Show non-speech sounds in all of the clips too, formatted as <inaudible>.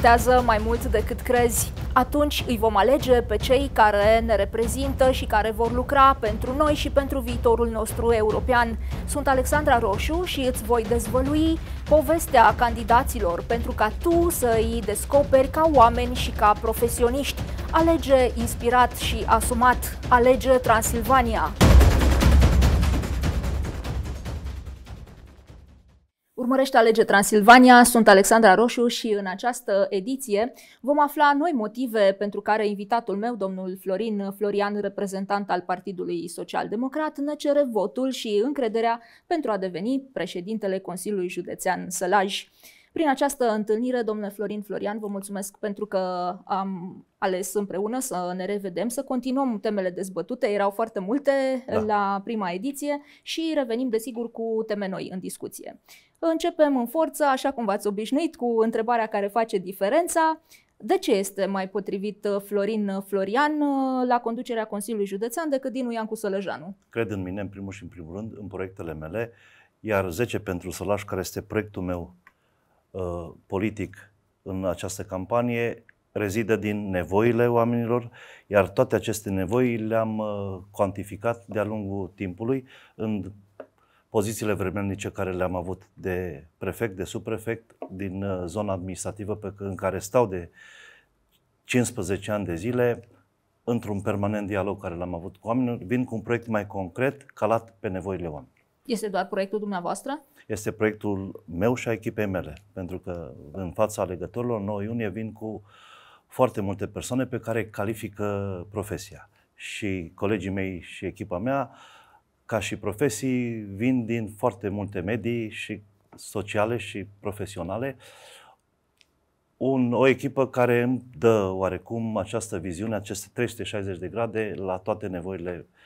contează mai mult decât crezi. Atunci îi vom alege pe cei care ne reprezintă și care vor lucra pentru noi și pentru viitorul nostru european. Sunt Alexandra Roșu și îți voi dezvălui povestea candidaților pentru ca tu să îi descoperi ca oameni și ca profesioniști. Alege inspirat și asumat. Alege Transilvania. Urmărește Alege Transilvania, sunt Alexandra Roșu și în această ediție vom afla noi motive pentru care invitatul meu, domnul Florin Florian, reprezentant al Partidului Social Democrat, ne cere votul și încrederea pentru a deveni președintele Consiliului Județean Sălaj. Prin această întâlnire, domnule Florin Florian, vă mulțumesc pentru că am ales împreună să ne revedem, să continuăm temele dezbătute, erau foarte multe da. la prima ediție și revenim desigur cu teme noi în discuție. Începem în forță, așa cum v-ați obișnuit, cu întrebarea care face diferența. De ce este mai potrivit uh, Florin Florian uh, la conducerea Consiliului Județean decât Dinu Iancu Sălăjanu? Cred în mine, în primul și în primul rând, în proiectele mele, iar 10 pentru Sălaș, care este proiectul meu uh, politic în această campanie rezidă din nevoile oamenilor, iar toate aceste nevoi le-am uh, cuantificat de-a lungul timpului în pozițiile vremelnice care le-am avut de prefect, de subprefect, din uh, zona administrativă pe, în care stau de 15 ani de zile, într-un permanent dialog care l-am avut cu oamenii, vin cu un proiect mai concret, calat pe nevoile oamenilor. Este doar proiectul dumneavoastră? este proiectul meu și a echipei mele. Pentru că în fața alegătorilor, 9 iunie vin cu foarte multe persoane pe care califică profesia. Și colegii mei și echipa mea, ca și profesii, vin din foarte multe medii și sociale și profesionale. Un, o echipă care îmi dă oarecum această viziune, aceste 360 de grade la toate nevoile uh,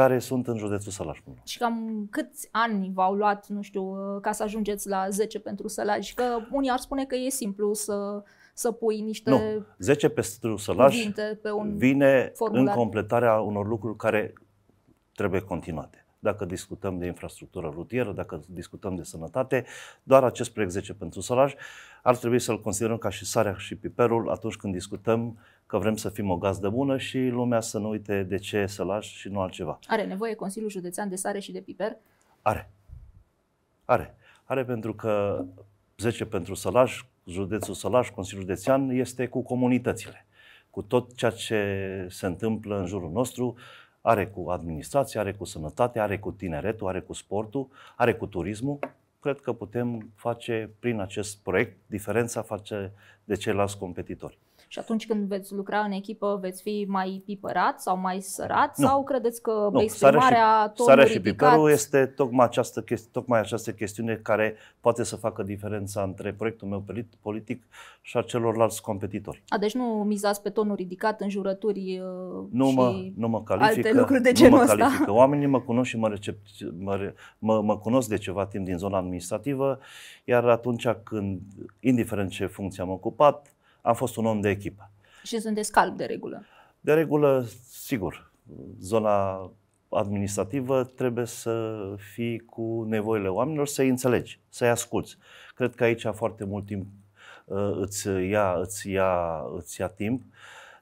care sunt în județul Sălaj. Și cam câți ani v-au luat, nu știu, uh, ca să ajungeți la 10 pentru Sălaj? Că unii ar spune că e simplu să, să pui niște nu. 10 pentru Sălaj pe un vine formular. în completarea unor lucruri care trebuie continuate dacă discutăm de infrastructură rutieră, dacă discutăm de sănătate, doar acest proiect 10 pentru solaj ar trebui să-l considerăm ca și sarea și piperul atunci când discutăm că vrem să fim o gazdă bună și lumea să nu uite de ce lași și nu altceva. Are nevoie Consiliul Județean de sare și de piper? Are. Are. Are pentru că 10 pentru Sălaj, județul Sălaj, Consiliul Județean, este cu comunitățile, cu tot ceea ce se întâmplă în jurul nostru, are cu administrația, are cu sănătatea, are cu tineretul, are cu sportul, are cu turismul. Cred că putem face prin acest proiect diferența față de ceilalți competitori. Și atunci când veți lucra în echipă, veți fi mai pipărat sau mai sărat? Nu. Sau credeți că nu. exprimarea tonului Sarea și piperul este tocmai această, chesti- tocmai această chestiune care poate să facă diferența între proiectul meu politic și a celorlalți competitori. A, deci nu mizați pe tonul ridicat în jurături uh, nu și mă, nu mă califică, alte lucruri de genul nu mă califică. Ăsta. Oamenii mă cunosc și mă, recep, mă, mă, mă cunosc de ceva timp din zona administrativă, iar atunci când, indiferent ce funcție am ocupat, am fost un om de echipă. Și sunteți calm de regulă? De regulă, sigur. Zona administrativă trebuie să fii cu nevoile oamenilor, să-i înțelegi, să-i asculți. Cred că aici foarte mult timp uh, îți ia, îți ia, îți ia timp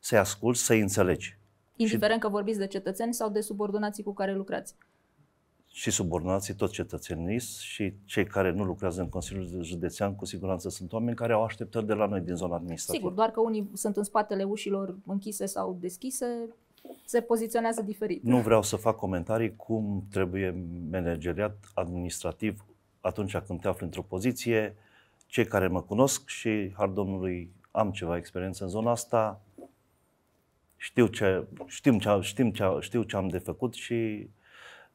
să-i asculți, să-i înțelegi. Indiferent și... că vorbiți de cetățeni sau de subordonații cu care lucrați și subornații, toți cetățenii și cei care nu lucrează în Consiliul Județean, cu siguranță sunt oameni care au așteptări de la noi din zona administrativă. Sigur, doar că unii sunt în spatele ușilor închise sau deschise, se poziționează diferit. Nu vreau să fac comentarii cum trebuie manageriat administrativ atunci când te afli într-o poziție. Cei care mă cunosc și, har Domnului, am ceva experiență în zona asta, știu ce, știm, ce, știm ce, știu ce am de făcut și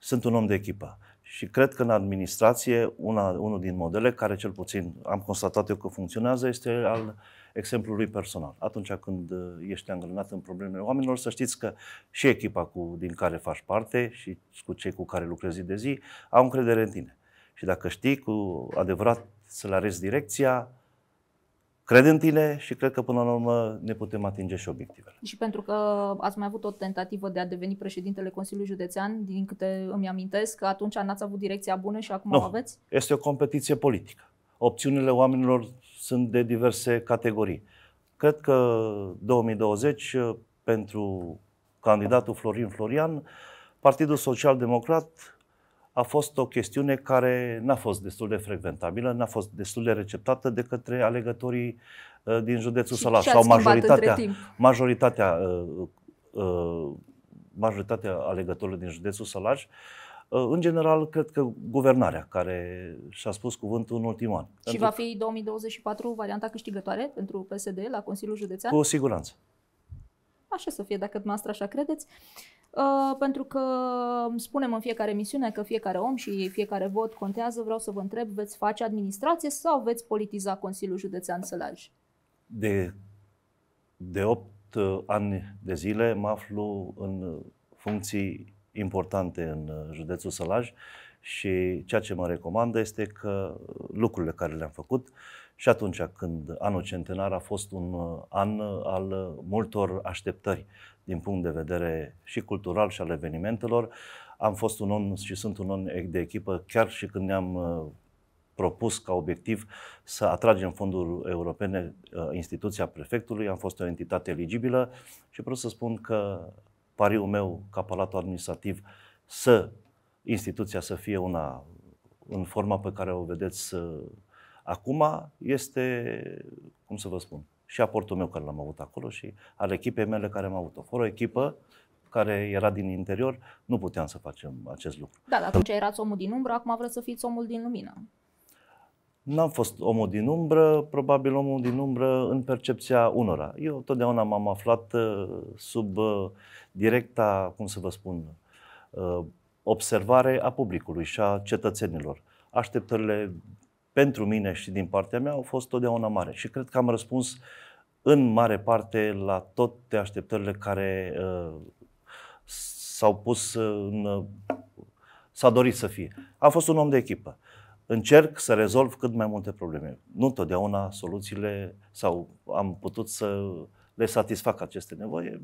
sunt un om de echipă. Și cred că în administrație, una, unul din modele care cel puțin am constatat eu că funcționează este al exemplului personal. Atunci când uh, ești angrenat în problemele oamenilor, să știți că și echipa cu, din care faci parte și cu cei cu care lucrezi de zi au încredere în tine. Și dacă știi cu adevărat să le arezi direcția, cred în tine și cred că până la urmă ne putem atinge și obiectivele. Și pentru că ați mai avut o tentativă de a deveni președintele Consiliului Județean, din câte îmi amintesc, că atunci n-ați avut direcția bună și acum nu. o aveți? Este o competiție politică. Opțiunile oamenilor sunt de diverse categorii. Cred că 2020 pentru candidatul Florin Florian, Partidul Social Democrat a fost o chestiune care n-a fost destul de frecventabilă, n-a fost destul de receptată de către alegătorii uh, din județul și, Sălaș sau majoritatea, majoritatea, uh, uh, majoritatea alegătorilor din județul Salaj. În general, cred că guvernarea care și-a spus cuvântul în ultimul an. Și pentru... va fi 2024 varianta câștigătoare pentru PSD la Consiliul Județean? Cu siguranță. Așa să fie, dacă dumneavoastră așa credeți. Uh, pentru că spunem în fiecare misiune că fiecare om și fiecare vot contează, vreau să vă întreb, veți face administrație sau veți politiza Consiliul Județean Sălaj? De, de 8 uh, ani de zile mă aflu în uh, funcții importante în județul Sălaj și ceea ce mă recomandă este că lucrurile care le-am făcut uh, și atunci când anul centenar a fost un uh, an uh, al uh, multor așteptări din punct de vedere și cultural și al evenimentelor, am fost un om și sunt un om de echipă chiar și când ne-am propus ca obiectiv să atragem fonduri europene instituția prefectului, am fost o entitate eligibilă și vreau să spun că pariul meu ca palatul administrativ să instituția să fie una în forma pe care o vedeți Acum este, cum să vă spun, și aportul meu care l-am avut acolo și al echipei mele care am avut-o. Fără o echipă care era din interior, nu puteam să facem acest lucru. Da, dar atunci erați omul din umbră, acum vreți să fiți omul din lumină. N-am fost omul din umbră, probabil omul din umbră în percepția unora. Eu totdeauna m-am aflat uh, sub uh, directa, cum să vă spun, uh, observare a publicului și a cetățenilor. Așteptările pentru mine și din partea mea au fost totdeauna mare. Și cred că am răspuns în mare parte la toate așteptările care uh, s-au pus în... Uh, s-a dorit să fie. A fost un om de echipă. Încerc să rezolv cât mai multe probleme. Nu întotdeauna soluțiile sau am putut să le satisfac aceste nevoi.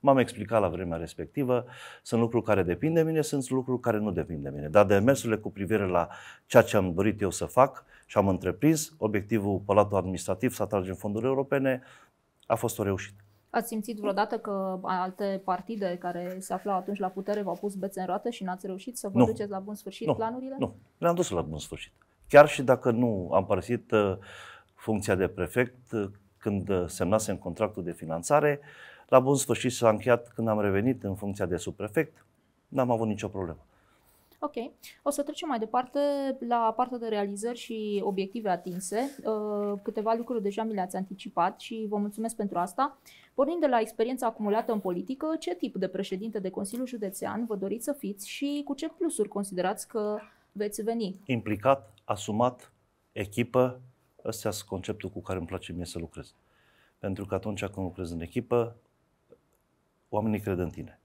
M-am explicat la vremea respectivă, sunt lucruri care depind de mine, sunt lucruri care nu depind de mine. Dar demersurile cu privire la ceea ce am dorit eu să fac și am întreprins, obiectivul Palatul Administrativ să atragem fonduri europene, a fost o reușită. Ați simțit vreodată că alte partide care se aflau atunci la putere v-au pus bețe în roată și n-ați reușit să vă nu. duceți la bun sfârșit nu. planurile? Nu, le-am dus la bun sfârșit. Chiar și dacă nu am părăsit uh, funcția de prefect uh, când uh, semnasem contractul de finanțare, uh, la bun sfârșit s-a încheiat când am revenit în funcția de subprefect, n-am avut nicio problemă. Ok. O să trecem mai departe la partea de realizări și obiective atinse. Uh, câteva lucruri deja mi le-ați anticipat și vă mulțumesc pentru asta. Pornind de la experiența acumulată în politică, ce tip de președinte de Consiliu Județean vă doriți să fiți și cu ce plusuri considerați că veți veni? Implicat, asumat, echipă, ăsta sunt conceptul cu care îmi place mie să lucrez. Pentru că atunci când lucrez în echipă, oamenii cred în tine.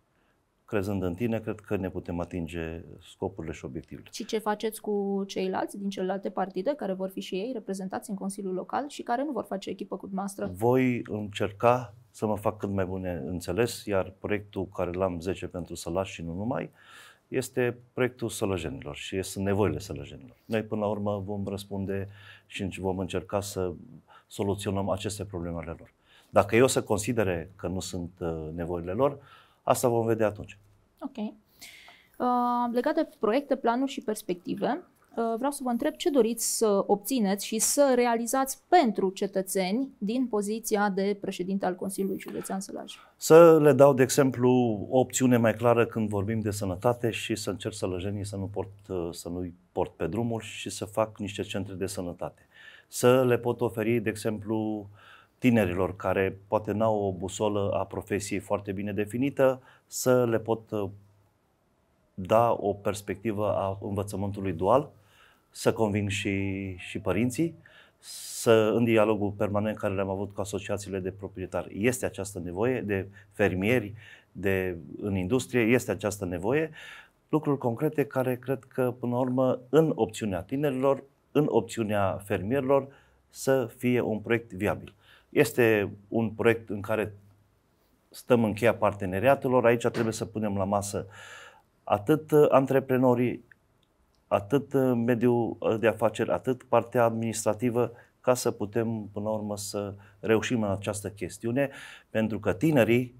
Crezând în tine, cred că ne putem atinge scopurile și obiectivele. Și ce faceți cu ceilalți din celelalte partide care vor fi și ei reprezentați în Consiliul Local și care nu vor face echipă cu dumneavoastră? Voi încerca să mă fac cât mai bune înțeles, iar proiectul care l-am 10 pentru las și nu numai, este proiectul sălăjenilor și sunt nevoile sălăjenilor. Noi, până la urmă, vom răspunde și vom încerca să soluționăm aceste probleme ale lor. Dacă eu să considere că nu sunt uh, nevoile lor, asta vom vedea atunci. Ok. Uh, legat de proiecte, planuri și perspective, uh, vreau să vă întreb ce doriți să obțineți și să realizați pentru cetățeni din poziția de președinte al Consiliului Județean Sălaj. Să le dau, de exemplu, o opțiune mai clară când vorbim de sănătate și să încerc să nu port, uh, să nu-i port pe drumul și să fac niște centre de sănătate. Să le pot oferi, de exemplu, uh, tinerilor care poate n-au o busolă a profesiei foarte bine definită, să le pot uh, da o perspectivă a învățământului dual, să conving și, și părinții, să, în dialogul permanent care l-am avut cu asociațiile de proprietari, este această nevoie de fermieri, de, în industrie, este această nevoie, lucruri concrete care cred că, până la urmă, în opțiunea tinerilor, în opțiunea fermierilor, să fie un proiect viabil. Este un proiect în care stăm în cheia parteneriatelor. Aici trebuie să punem la masă atât uh, antreprenorii, atât uh, mediul uh, de afaceri, atât partea administrativă, ca să putem, până la urmă, să reușim în această chestiune, pentru că tinerii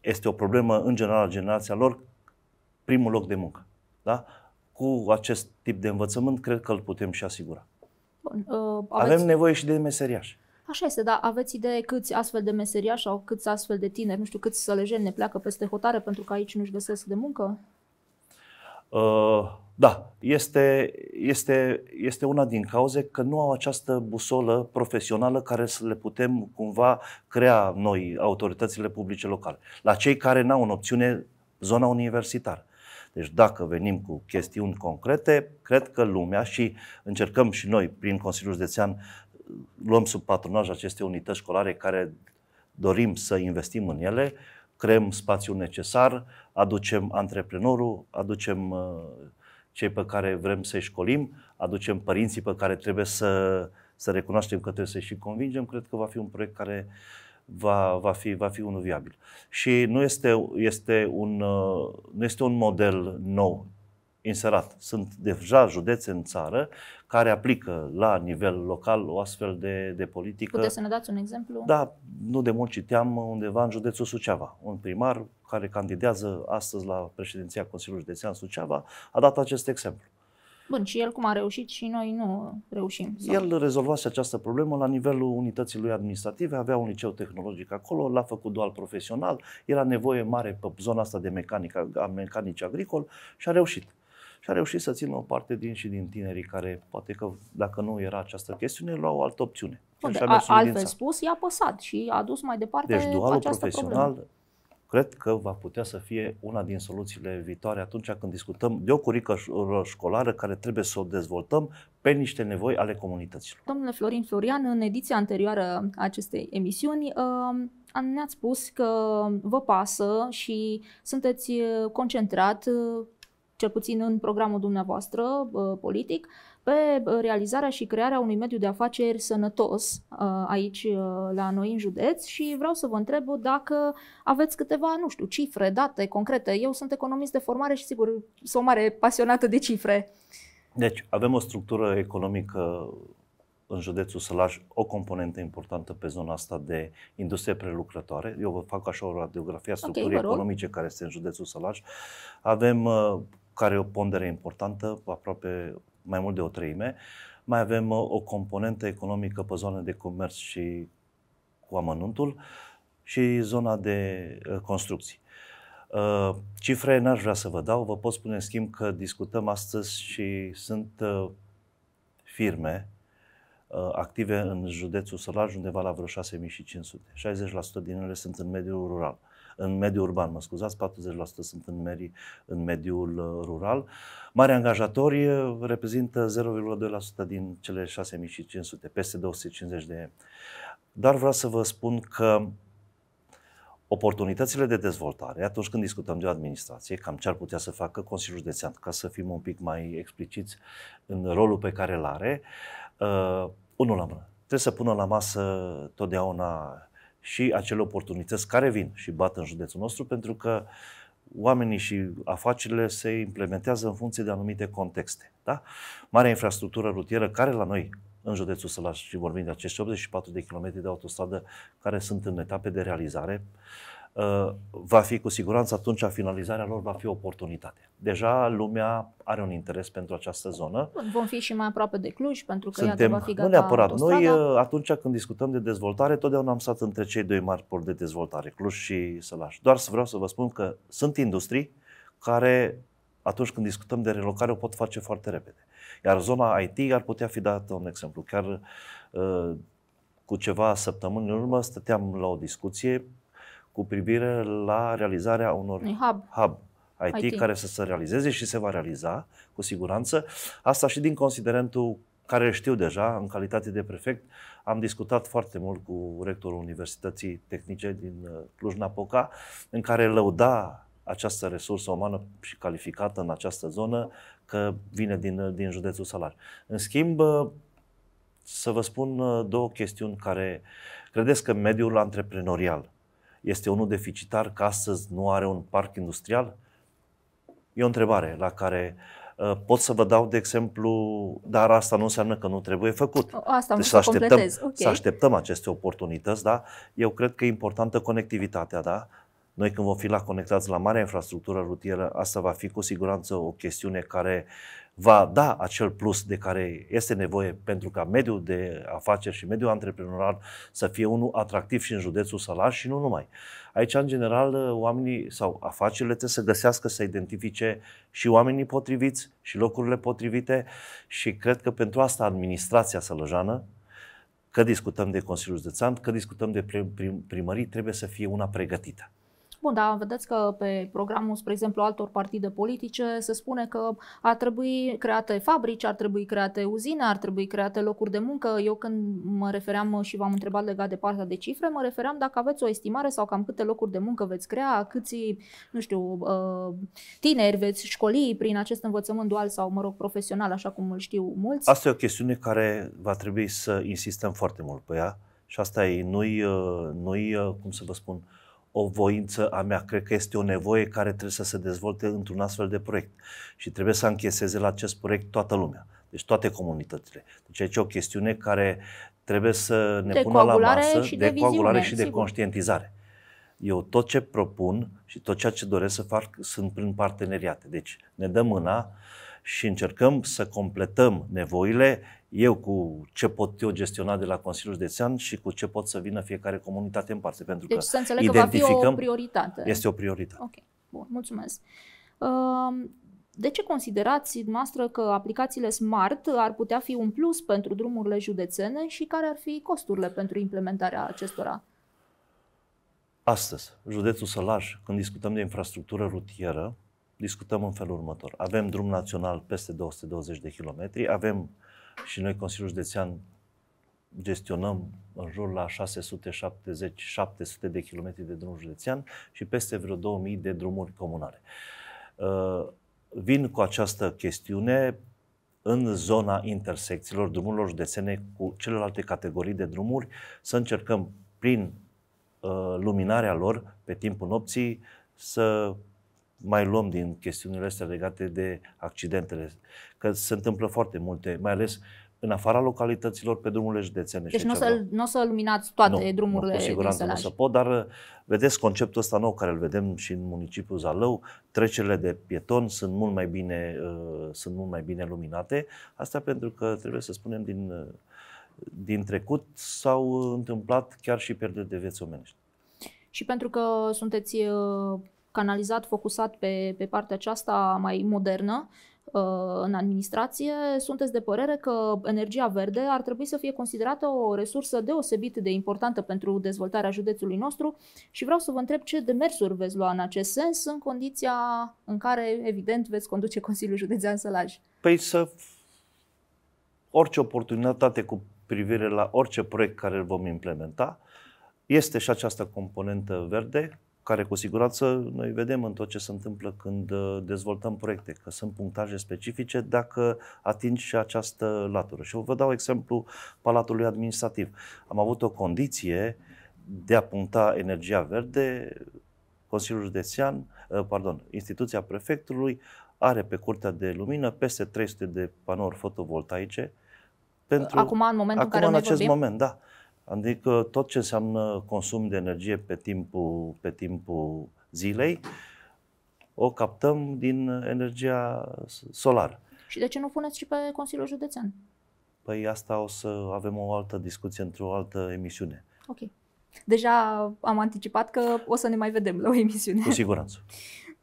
este o problemă, în general, generația lor, primul loc de muncă. Da? Cu acest tip de învățământ, cred că îl putem și asigura. Bun, uh, aveți... Avem nevoie și de meseriași. Așa este, dar aveți idee câți astfel de meseriași sau câți astfel de tineri, nu știu câți sălejeni ne pleacă peste hotare pentru că aici nu-și găsesc de muncă? Uh, da, este, este, este una din cauze că nu au această busolă profesională care să le putem cumva crea noi, autoritățile publice locale. La cei care n-au în opțiune zona universitară. Deci dacă venim cu chestiuni concrete, cred că lumea și încercăm și noi prin Consiliul Județean luăm sub patronaj aceste unități școlare care dorim să investim în ele, creăm spațiul necesar, aducem antreprenorul, aducem uh, cei pe care vrem să-i școlim, aducem părinții pe care trebuie să, să recunoaștem că trebuie să-i și convingem, cred că va fi un proiect care va, va, fi, va fi unul viabil. Și nu este, este, un, uh, nu este un model nou, inserat. Sunt deja județe în țară care aplică la nivel local o astfel de, de politică. Puteți să ne dați un exemplu? Da, nu de mult citeam undeva în județul Suceava. Un primar care candidează astăzi la președinția Consiliului Județean Suceava a dat acest exemplu. Bun, și el cum a reușit și noi nu reușim. Sau? El rezolvase această problemă la nivelul unității lui administrative, avea un liceu tehnologic acolo, l-a făcut dual profesional, era nevoie mare pe zona asta de mecanic, mecanici agricol și a reușit și a reușit să țină o parte din și din tinerii care, poate că dacă nu era această chestiune, luau o altă opțiune. Bun, a, altfel spus, i-a păsat și a dus mai departe Deci dualul profesional cred că va putea să fie una din soluțiile viitoare atunci când discutăm de o curică școlară care trebuie să o dezvoltăm pe niște nevoi ale comunităților. Domnule Florin Florian, în ediția anterioară a acestei emisiuni, um, ne-ați spus că vă pasă și sunteți uh, concentrat uh, cel puțin în programul dumneavoastră uh, politic, pe uh, realizarea și crearea unui mediu de afaceri sănătos uh, aici la noi în județ și vreau să vă întreb dacă aveți câteva, nu știu, cifre, date concrete. Eu sunt economist de formare și sigur sunt o mare pasionată de cifre. Deci, avem o structură economică în județul Sălaj o componentă importantă pe zona asta de industrie prelucrătoare. Eu vă fac așa o radiografie a structurii okay, economice care este în județul Sălaj. Avem care o pondere importantă, aproape mai mult de o treime. Mai avem uh, o componentă economică pe zona de comerț și cu amănuntul și zona de uh, construcții. Uh, cifre n-aș vrea să vă dau, vă pot spune în schimb că discutăm astăzi și sunt firme active în județul Sălaj, undeva la vreo 6500. 60% din ele sunt în mediul rural în mediul urban, mă scuzați, 40% sunt în, meri, în mediul uh, rural. Mari angajatori uh, reprezintă 0,2% din cele 6500, peste 250 de Dar vreau să vă spun că oportunitățile de dezvoltare, atunci când discutăm de o administrație, cam ce ar putea să facă Consiliul Județean, ca să fim un pic mai expliciți în rolul pe care îl are, uh, unul la mână. Trebuie să pună la masă totdeauna și acele oportunități care vin și bat în județul nostru, pentru că oamenii și afacerile se implementează în funcție de anumite contexte. Da? Marea infrastructură rutieră care la noi în județul Sălaș și vorbim de acești 84 de kilometri de autostradă care sunt în etape de realizare, uh, Uh, va fi cu siguranță atunci finalizarea lor va fi o oportunitate. Deja lumea are un interes pentru această zonă. Vom fi și mai aproape de Cluj, pentru că Suntem, iată va fi gata Nu neapărat. Noi uh, atunci când discutăm de dezvoltare, totdeauna am stat între cei doi mari poli de dezvoltare, Cluj și Sălaș. Doar să vreau să vă spun că sunt industrii care atunci când discutăm de relocare o pot face foarte repede. Iar zona IT ar putea fi dată un exemplu. Chiar uh, cu ceva săptămâni în urmă stăteam la o discuție cu privire la realizarea unor Un hub, hub IT, IT care să se realizeze și se va realiza cu siguranță. Asta și din considerentul care știu deja, în calitate de prefect, am discutat foarte mult cu rectorul Universității Tehnice din uh, Cluj-Napoca, în care lăuda această resursă umană și calificată în această zonă, că vine din, uh, din județul Salar. În schimb, uh, să vă spun două chestiuni care credeți că mediul antreprenorial este unul deficitar, că astăzi nu are un parc industrial? E o întrebare la care uh, pot să vă dau de exemplu, dar asta nu înseamnă că nu trebuie făcut. Asta deci să, să așteptăm, okay. să așteptăm aceste oportunități, da? Eu cred că e importantă conectivitatea, da? Noi când vom fi la conectați la marea infrastructură rutieră, asta va fi cu siguranță o chestiune care va da acel plus de care este nevoie pentru ca mediul de afaceri și mediul antreprenorial să fie unul atractiv și în județul Sălaș și nu numai. Aici, în general, oamenii sau afacerile trebuie să găsească, să identifice și oamenii potriviți și locurile potrivite și cred că pentru asta administrația sălăjană, că discutăm de Consiliul Județean, că discutăm de primării, trebuie să fie una pregătită. Bun, dar vedeți că pe programul, spre exemplu, altor partide politice se spune că ar trebui create fabrici, ar trebui create uzine, ar trebui create locuri de muncă. Eu când mă refeream și v-am întrebat legat de partea de cifre, mă refeream dacă aveți o estimare sau cam câte locuri de muncă veți crea, câți, nu știu, uh, tineri veți școli prin acest învățământ dual sau, mă rog, profesional, așa cum îl știu mulți. Asta e o chestiune care va trebui să insistăm foarte mult pe ea și asta e, noi, uh, noi uh, cum să vă spun, uh, o voință a mea, cred că este o nevoie care trebuie să se dezvolte într-un astfel de proiect și trebuie să încheseze la acest proiect toată lumea, deci toate comunitățile. Deci aici e o chestiune care trebuie să ne pună la masă de, de coagulare viziune, și de sigur. conștientizare. Eu tot ce propun și tot ceea ce doresc să fac sunt prin parteneriate. Deci ne dăm mâna, uh, și încercăm să completăm nevoile, eu cu ce pot eu gestiona de la Consiliul Județean și cu ce pot să vină fiecare comunitate în parte. Pentru deci că să înțeleg că va fi o prioritate. Este o prioritate. Ok, bun, mulțumesc. De ce considerați dumneavoastră că aplicațiile smart ar putea fi un plus pentru drumurile județene și care ar fi costurile pentru implementarea acestora? Astăzi, județul Sălaj, când discutăm de infrastructură rutieră, discutăm în felul următor. Avem drum național peste 220 de kilometri, avem și noi Consiliul Județean gestionăm în jur la 670-700 de kilometri de drum județean și peste vreo 2000 de drumuri comunale. Uh, vin cu această chestiune în zona intersecțiilor drumurilor județene cu celelalte categorii de drumuri să încercăm prin uh, luminarea lor pe timpul nopții să mai luăm din chestiunile astea legate de accidentele. Că se întâmplă foarte multe, mai ales în afara localităților, pe drumurile județene. Deci nu o să, n-o să luminați toate nu, drumurile nu, cu siguranță nu să pot, dar uh, vedeți conceptul ăsta nou care îl vedem și în municipiul Zalău, trecerile de pieton sunt mult mai bine, uh, sunt mult mai bine luminate. Asta pentru că, trebuie să spunem, din, uh, din trecut s-au întâmplat chiar și pierderi de vieți omenești. Și pentru că sunteți uh canalizat, focusat pe, pe partea aceasta mai modernă uh, în administrație, sunteți de părere că energia verde ar trebui să fie considerată o resursă deosebit de importantă pentru dezvoltarea județului nostru și vreau să vă întreb ce demersuri veți lua în acest sens în condiția în care, evident, veți conduce Consiliul Județean Sălaj. Păi să orice oportunitate cu privire la orice proiect care îl vom implementa, este și această componentă verde care cu siguranță noi vedem în tot ce se întâmplă când uh, dezvoltăm proiecte, că sunt punctaje specifice dacă atingi și această latură. Și eu vă dau exemplu Palatului Administrativ. Am avut o condiție de a puncta energia verde, Consiliul Județean, uh, pardon, instituția prefectului are pe curtea de lumină peste 300 de panouri fotovoltaice. Pentru, acum, în momentul acum, în care în acest vorbim? moment, da. Uh, Adică tot ce înseamnă consum de energie pe timpul, pe timpul zilei, o captăm din energia solară. Și de ce nu puneți și pe Consiliul Județean? Păi asta o să avem o altă discuție într-o altă emisiune. Ok. Deja am anticipat că o să ne mai vedem la o emisiune. Cu siguranță. <laughs>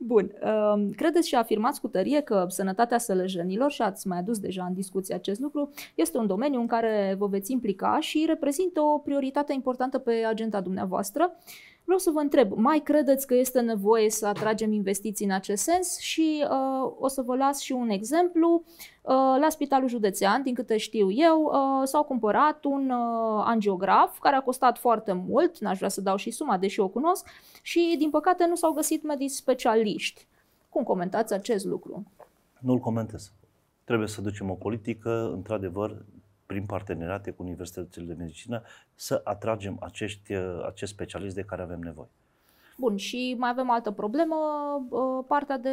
Bun. Um, credeți și afirmați cu tărie că sănătatea sălăjenilor, și ați mai adus deja în discuție acest lucru, este un domeniu în care vă veți implica și reprezintă o prioritate importantă pe agenda dumneavoastră. Vreau să vă întreb, mai credeți că este nevoie să atragem investiții în acest sens? Și uh, o să vă las și un exemplu. Uh, la Spitalul Județean, din câte știu eu, uh, s-au cumpărat un uh, angiograf care a costat foarte mult, n-aș vrea să dau și suma, deși o cunosc, și din păcate nu s-au găsit medici specialiști. Cum comentați acest lucru? Nu-l comentez. Trebuie să ducem o politică, într-adevăr, prin parteneriate cu universitățile de medicină, să atragem acești, uh, acești specialiști de care avem nevoie. Bun, și mai avem altă problemă, ă, partea de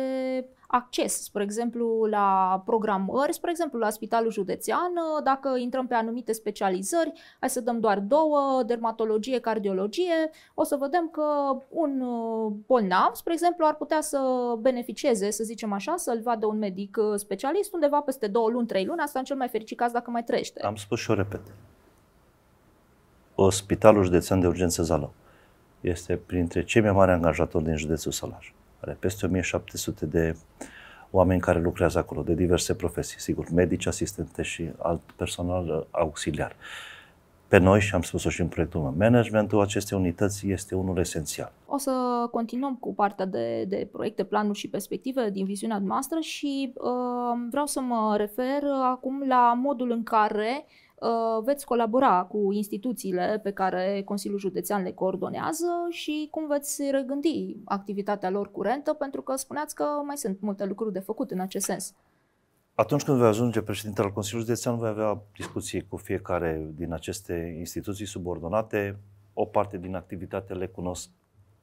acces, spre exemplu, la programări, spre exemplu, la Spitalul Județean, ă, dacă intrăm pe anumite specializări, hai să dăm doar două, dermatologie, cardiologie, o să vedem că un ă, bolnav, spre exemplu, ar putea să beneficieze, să zicem așa, să-l vadă un medic specialist undeva peste două luni, trei luni, asta în cel mai fericit caz dacă mai trăiește. Am spus și o repet. Spitalul Județean de Urgență Zalău este printre cei mai mari angajatori din județul Salaj. Are peste 1700 de oameni care lucrează acolo, de diverse profesii, sigur, medici, asistente și alt personal uh, auxiliar. Pe noi, și am spus-o și în proiectul meu, managementul acestei unități este unul esențial. O să continuăm cu partea de, de proiecte, planuri și perspective din viziunea noastră și uh, vreau să mă refer acum la modul în care uh, Uh, veți colabora cu instituțiile pe care Consiliul Județean le coordonează și cum veți regândi activitatea lor curentă, pentru că spuneați că mai sunt multe lucruri de făcut în acest sens. Atunci când voi ajunge președinte al Consiliului Județean, voi avea discuții cu fiecare din aceste instituții subordonate. O parte din activitate le cunosc,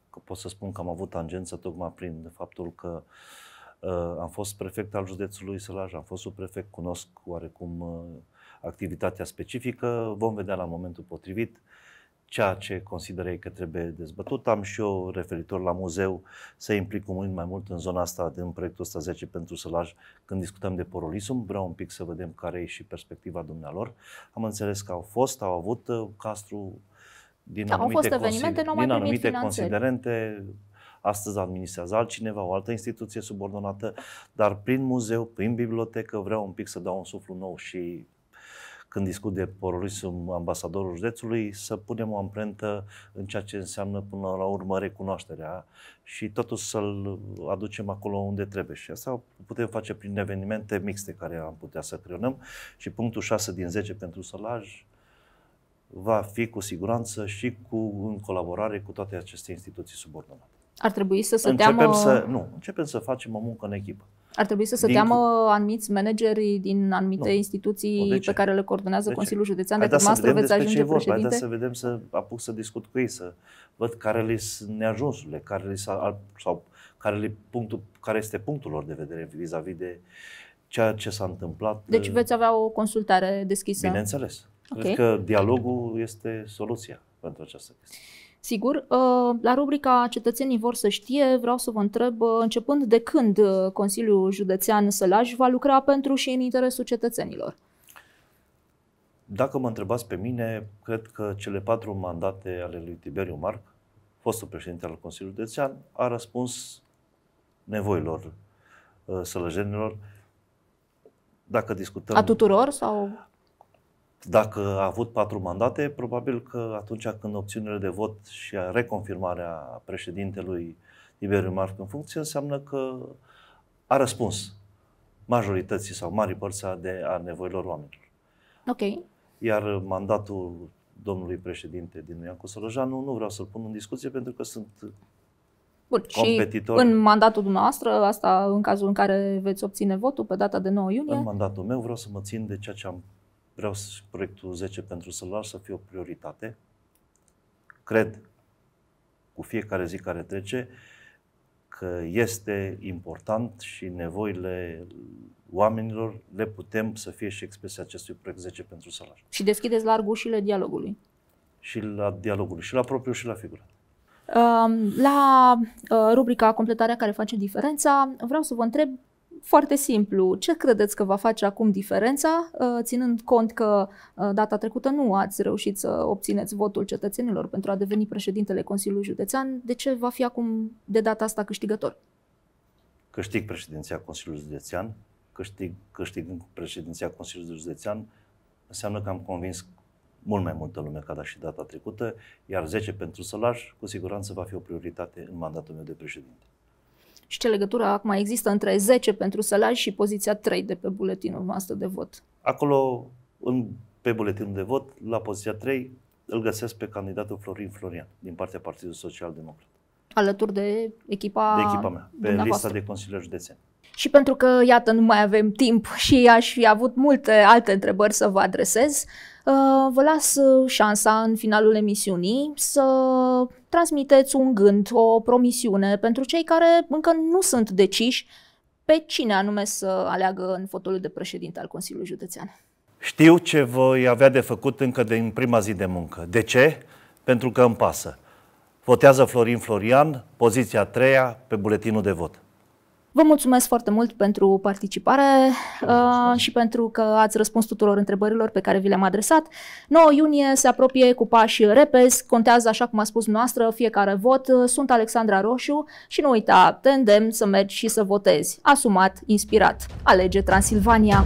că pot să spun că am avut tangență tocmai prin faptul că uh, am fost prefect al județului Sălaj, am fost subprefect, cunosc oarecum uh, activitatea specifică. Vom vedea la momentul potrivit ceea ce consideră ei că trebuie dezbătut. Am și eu, referitor la muzeu, să implic mult mai mult în zona asta, din proiectul ăsta 10 pentru Sălaj, când discutăm de porolism. Vreau un pic să vedem care e și perspectiva dumnealor. Am înțeles că au fost, au avut uh, castru din da, anumite, au fost evenimente, consi- din anumite considerente, astăzi administrează altcineva, o altă instituție subordonată, dar prin muzeu, prin bibliotecă vreau un pic să dau un suflu nou și când discut de porolism ambasadorul județului, să punem o amprentă în ceea ce înseamnă până la urmă recunoașterea și totul să-l aducem acolo unde trebuie. Și asta putem face prin evenimente mixte care am putea să creionăm și punctul 6 din 10 pentru Sălaj va fi cu siguranță și cu, în colaborare cu toate aceste instituții subordonate. Ar trebui să se începem o... Să, nu, începem să facem o muncă în echipă. Ar trebui să se din teamă anumiți manageri din anumite nu. instituții deci pe care le coordonează de deci Consiliul Județean, dacă noastră veți ajunge președinte? Haide să vedem, să apuc să discut cu ei, să văd care le sunt neajunsurile, care le sau care, le punctul, care este punctul lor de vedere vis-a-vis de ceea ce s-a întâmplat. Deci uh, veți avea o consultare deschisă? Bineînțeles. Okay. Cred că dialogul este soluția pentru această chestie. Sigur, uh, la rubrica Cetățenii vor să știe, vreau să vă întreb, uh, începând de când uh, Consiliul Județean Sălaj va lucra pentru și în interesul cetățenilor? Dacă mă întrebați pe mine, cred că cele patru mandate ale lui Tiberiu Marc, fostul președinte al Consiliului Județean, a răspuns nevoilor sălăjenilor. Dacă discutăm... A tuturor sau? Dacă a avut patru mandate, probabil că atunci când opțiunile de vot și a reconfirmarea președintelui Iberiu Marc în funcție, înseamnă că a răspuns majorității sau mari părți de, a nevoilor oamenilor. Ok. Iar mandatul domnului președinte din Iancu Solojanu nu vreau să-l pun în discuție pentru că sunt Bun, competitori. Și în mandatul dumneavoastră, asta în cazul în care veți obține votul pe data de 9 iunie? În mandatul meu vreau să mă țin de ceea ce am vreau să, proiectul 10 pentru solar să fie o prioritate. Cred cu fiecare zi care trece că este important și nevoile oamenilor le putem să fie și expresia acestui proiect 10 pentru salar. Și deschideți larg ușile dialogului. Și la dialogul, și la propriu și la figură. Um, la uh, rubrica Completarea care face diferența, vreau să vă întreb foarte simplu. Ce credeți că va face acum diferența, uh, ținând cont că uh, data trecută nu ați reușit să obțineți votul cetățenilor pentru a deveni președintele Consiliului Județean? De ce va fi acum de data asta câștigător? Câștig președinția Consiliului Județean, câștig, câștigând președinția Consiliului Județean, înseamnă că am convins mult mai multă lume ca da și data trecută, iar 10 pentru Sălaj, cu siguranță va fi o prioritate în mandatul meu de președinte și ce legătură acum există între 10 pentru salari și poziția 3 de pe buletinul noastră de vot? Acolo, în, pe buletinul de vot, la poziția 3, îl găsesc pe candidatul Florin Florian, din partea Partidului Social Democrat. Alături de echipa De echipa mea, pe lista de consilier județean. Și pentru că, iată, nu mai avem timp <laughs> și aș fi avut multe alte întrebări să vă adresez, uh, vă las uh, șansa în finalul emisiunii să transmiteți un gând, o promisiune pentru cei care încă nu sunt deciși pe cine anume să aleagă în fotoliul de președinte al Consiliului Județean. Știu ce voi avea de făcut încă din prima zi de muncă. De ce? Pentru că îmi pasă. Votează Florin Florian, poziția treia pe buletinul de vot. Vă mulțumesc foarte mult pentru participare uh, și pentru că ați răspuns tuturor întrebărilor pe care vi le-am adresat. 9 iunie se apropie cu pași repezi, contează, așa cum a spus noastră, fiecare vot. Sunt Alexandra Roșu și nu uita, te îndemn să mergi și să votezi. Asumat, inspirat. Alege Transilvania!